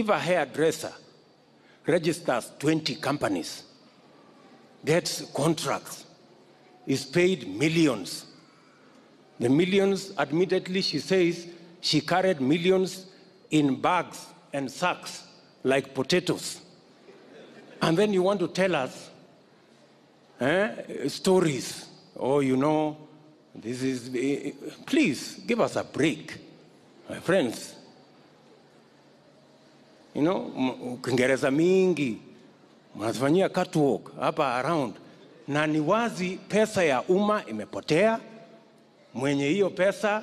If a hairdresser registers 20 companies, gets contracts, is paid millions, the millions, admittedly, she says she carried millions in bags and sacks like potatoes. And then you want to tell us eh, stories. Oh, you know, this is. Eh, eh, please give us a break, my friends. you know, Kiingereza mingi mnazifanyia catwalk hapa around, na ni wazi pesa ya umma imepotea. Mwenye hiyo pesa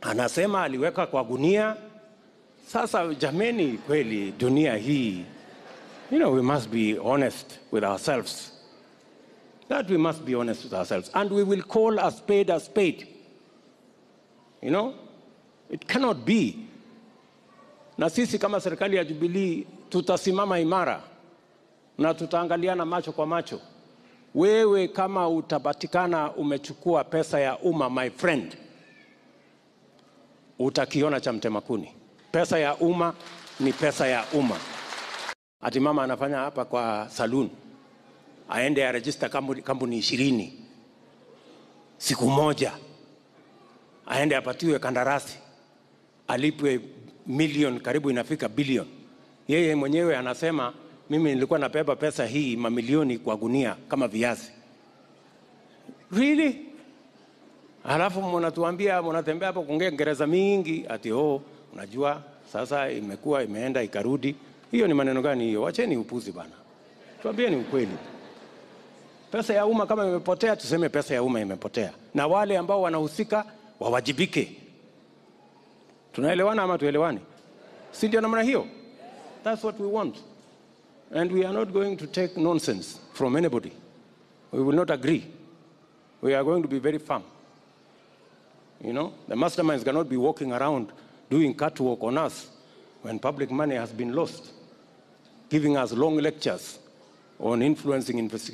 anasema aliweka kwa gunia. Sasa jameni, kweli dunia hii, you know, we must be honest with ourselves that we must be honest with ourselves and we will call a spade a spade. You know, it cannot be na sisi kama serikali ya Jubilee tutasimama imara na tutaangaliana macho kwa macho. Wewe kama utapatikana umechukua pesa ya umma, my friend, utakiona cha mtemakuni Pesa ya umma ni pesa ya umma. Ati mama anafanya hapa kwa saloon, aende arejista kampuni ishirini siku moja, aende apatiwe kandarasi, alipwe million karibu inafika billion Yeye mwenyewe anasema mimi nilikuwa napeba pesa hii mamilioni kwa gunia kama viazi. Really? Halafu mnatuambia mnatembea hapo kuongea ngereza mingi ati oh, unajua sasa imekuwa imeenda ikarudi. Hiyo ni maneno gani hiyo? Wacheni upuzi bana, ni ukweli. Pesa ya umma kama imepotea, tuseme pesa ya umma imepotea, na wale ambao wanahusika wawajibike. Tunaelewana ama tuelewani? Si ndio namna hiyo? That's what we want. And we are not going to take nonsense from anybody. We will not agree. We are going to be very firm. You know, the masterminds cannot be walking around doing catwalk on us when public money has been lost, giving us long lectures on influencing investigation.